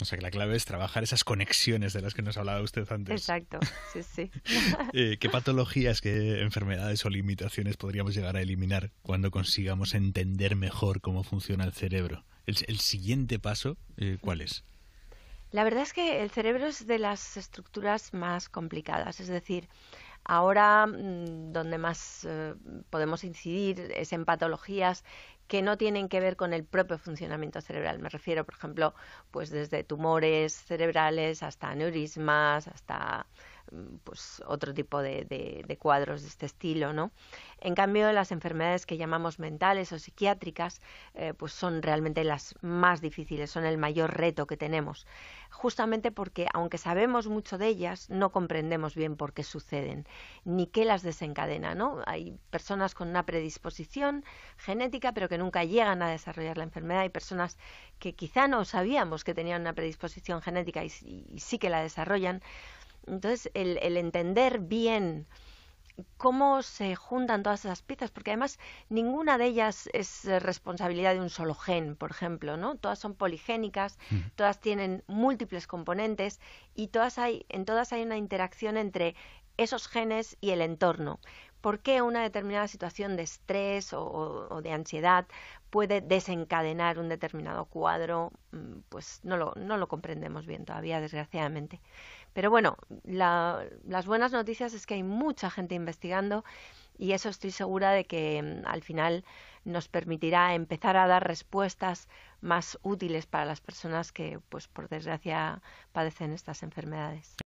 O sea que la clave es trabajar esas conexiones de las que nos hablaba usted antes. Exacto, sí, sí. Eh, ¿Qué patologías, qué enfermedades o limitaciones podríamos llegar a eliminar cuando consigamos entender mejor cómo funciona el cerebro? ¿El, siguiente paso eh, cuál es? La verdad es que el cerebro es de las estructuras más complicadas, es decir, ahora mm, donde más eh, podemos incidir es en patologías que no tienen que ver con el propio funcionamiento cerebral. Me refiero, por ejemplo, pues desde tumores cerebrales hasta aneurismas, hasta mm, pues otro tipo de, cuadros de este estilo, ¿no? En cambio, las enfermedades que llamamos mentales o psiquiátricas, eh, pues son realmente las más difíciles, son el mayor reto que tenemos, justamente porque aunque sabemos mucho de ellas, no comprendemos bien por qué suceden, ni qué las desencadena, ¿no? Hay personas con una predisposición genética, pero que que nunca llegan a desarrollar la enfermedad. Hay personas que quizá no sabíamos que tenían una predisposición genética y, sí que la desarrollan. Entonces, el, entender bien cómo se juntan todas esas piezas, porque además ninguna de ellas es eh, responsabilidad de un solo gen, por ejemplo, ¿no? Todas son poligénicas, todas tienen múltiples componentes y todas hay, en todas hay una interacción entre esos genes y el entorno por qué una determinada situación de estrés o, de ansiedad puede desencadenar un determinado cuadro, mm, pues no lo, comprendemos bien todavía, desgraciadamente. Pero bueno, las buenas noticias es que hay mucha gente investigando y eso estoy segura de que mm, al final nos permitirá empezar a dar respuestas más útiles para las personas que, pues por desgracia, padecen estas enfermedades.